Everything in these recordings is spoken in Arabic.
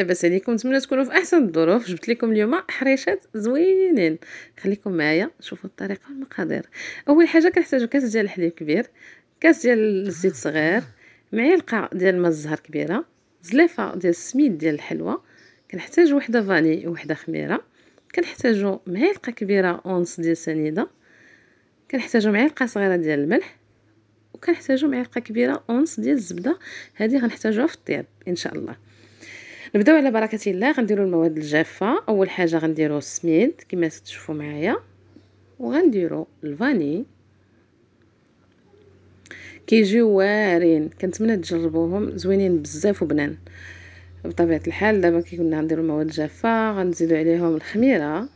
لاباس عليكم نتمنى تكونوا في احسن الظروف جبت لكم اليوم حريشات زوينين خليكم معايا شوفوا الطريقه والمقادير اول حاجه كنحتاجو كاس ديال الحليب كبير كاس ديال الزيت صغير معلقه ديال ماء الزهر كبيره زليفه ديال السميد ديال الحلوى كنحتاج وحده فاني وحده خميره كنحتاجو معلقه كبيره اونص ديال سنيده كنحتاجو معلقه صغيره ديال الملح وكنحتاجو معلقه كبيره اونص ديال الزبده هذه غنحتاجوها في الطياب ان شاء الله نبداو على بركه الله غنديروا المواد الجافه اول حاجه غنديروا السميد كما تشوفوا معايا وغنديروا الفاني كيجيو واعرين كنتمنى تجربوهم زوينين بزاف وبنان بطبيعه الحال دابا كي كنا غنديروا المواد الجافه غنزيدوا عليهم الخميره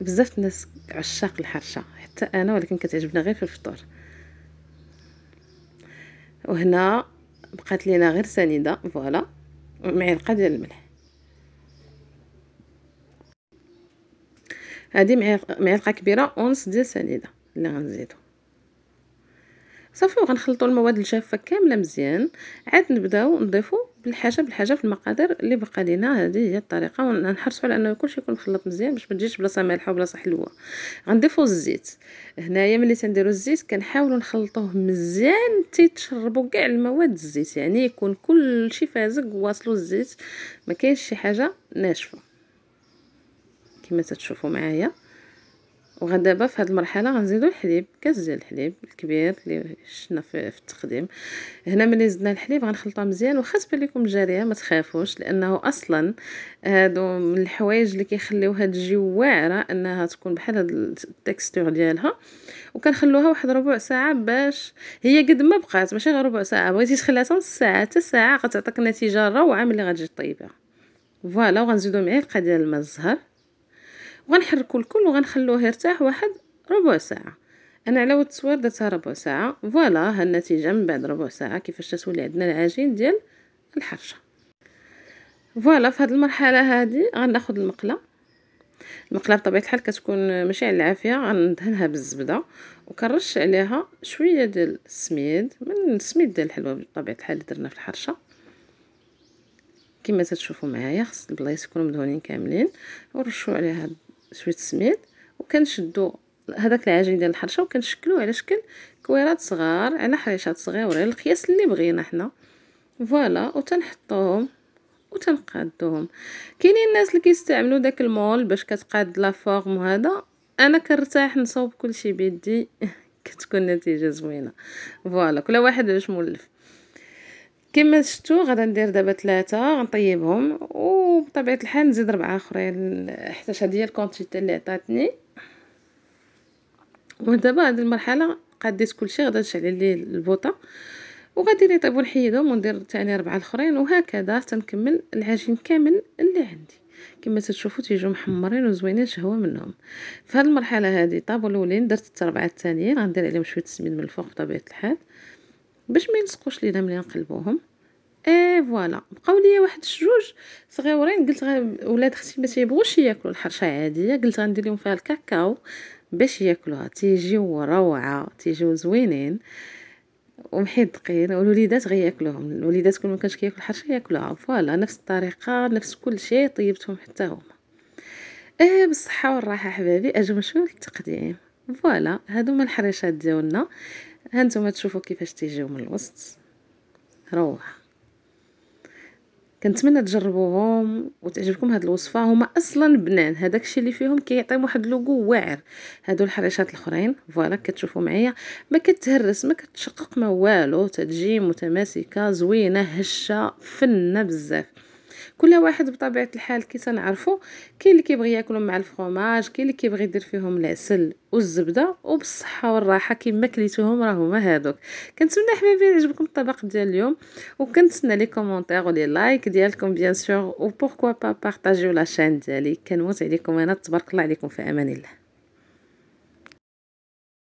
بزاف الناس عشاق الحرشه حتى انا ولكن كتعجبنا غير في الفطور وهنا بقات لينا غير سنيده فوالا معلقه ديال الملح هذه معلقه كبيره اونص ديال سنيده اللي غنزيدو صافي وغنخلطوا المواد الجافه كامله مزيان عاد نبداو نضيفو بالحاجه بالحاجه في المقادير اللي بقى لينا هذه هي الطريقه ونحرصوا على انه كلشي يكون مخلط مزيان باش ما تجيش بلاصه مالحه وبلاصه حلوه غنضيفوا الزيت هنايا ملي تنديروا الزيت كنحاولوا نخلطوه مزيان تيتشربوا كاع المواد الزيت يعني يكون كلشي فازق واصلوا الزيت ما كاينش شي حاجه ناشفه كما تتشوفوا معايا وغدابا في هذه المرحله غنزيدو الحليب كاس ديال الحليب الكبير اللي شفنا في, التقديم هنا ملي زدنا الحليب غنخلطو مزيان وخا تبان لكم جاريه ما تخافوش لانه اصلا هادو من الحوايج اللي كيخليوها تجي واعره انها تكون بحال هاد التكستور ديالها وكنخلوها واحد ربع ساعه باش هي قد ما بقات ماشي غير ربع ساعه بغيتي تخليها نص ساعه حتى ساعه غتعطيك نتيجه روعه ملي غتجي طيبه فوالا وغنزيدو معلقه ديال الماء الزهر وغنحركو الكل وغنخلوه يرتاح واحد ربع ساعه انا على ود التصوير درتها ربع ساعه فوالا ها النتيجه من بعد ربع ساعه كيفاش تولي عندنا العجين ديال الحرشه فوالا في هذه المرحله هذه غناخذ المقله المقله بطبيعه الحال كتكون ماشي على العافيه غندهنها بالزبده وكنرش عليها شويه ديال السميد من السميد ديال الحلوه بطبيعه الحال اللي درنا في الحرشه كما تتشوفوا معايا خص البلايص يكونوا مدهونين كاملين ورشوا عليها شويه السميد وكنشدو هذاك العجين ديال الحرشه وكنشكلوه على شكل كويرات صغار على حريشات صغيورين القياس اللي بغينا حنا فوالا وتنحطوهم وتنقادوهم كاينين الناس اللي كيستعملوا داك المول باش كتقاد لا فورم وهذا انا كنرتاح نصوب كلشي بيدي كتكون نتيجه زوينه فوالا كل واحد علاش مولف كما شفتوا غادا ندير دابا ثلاثه غنطيبهم وبطبيعه الحال نزيد ربعه اخرين حتى هذه هي الكونتيتي اللي عطاتني ودابا هذه المرحله قديت كلشي غادا نشعل عليه البوطه وغادي نطيبو نحيدهم وندير ثاني ربعه الاخرين وهكذا تنكمل العجين كامل اللي عندي كما تشوفوا تيجوا محمرين وزوينين شهوه منهم في هذه المرحله هذه طابو الاولين درت التربعه الثانيين غندير عليهم شويه السميد من الفوق بطبيعه الحال باش ما يلصقوش لينا ملي نقلبوهم اي فوالا بقاو ليا واحد الشجوج صغيورين قلت غ... ولاد اختي ما تيبغوش ياكلوا الحرشه عاديه قلت غندير لهم فيها الكاكاو باش ياكلوها تيجيو روعه تيجيو زوينين ومحدقين والوليدات غياكلوهم الوليدات كل ما كانش كياكل حرشه ياكلوها فوالا نفس الطريقه نفس كل شيء طيبتهم حتى هما اه بالصحه والراحه حبايبي اجمل شويه التقديم فوالا هادو هما الحريشات ديالنا هانتوما تشوفوا كيفاش تيجيو من الوسط روعه كنتمنى تجربوهم وتعجبكم هاد الوصفه هما اصلا بنان هذاك الشيء اللي فيهم كيعطي واحد لوغو واعر هادو الحريشات الاخرين فوالا كتشوفوا معايا ما كتهرس ما كتشقق ما والو تتجي متماسكه زوينه هشه فنه بزاف كل واحد بطبيعه الحال كي تنعرفوا كاين اللي كيبغي ياكلهم مع الفرماج كاين اللي كيبغي يدير فيهم العسل والزبده وبالصحه والراحه كما كليتوهم راهما هادوك كنتمنى حبايبي يعجبكم الطبق ديال اليوم وكنتسنى لي كومونتير ولي لايك ديالكم بيان سور وبوركوا با بارطاجيو لا شين ديالي كنموت عليكم انا تبارك الله عليكم في امان الله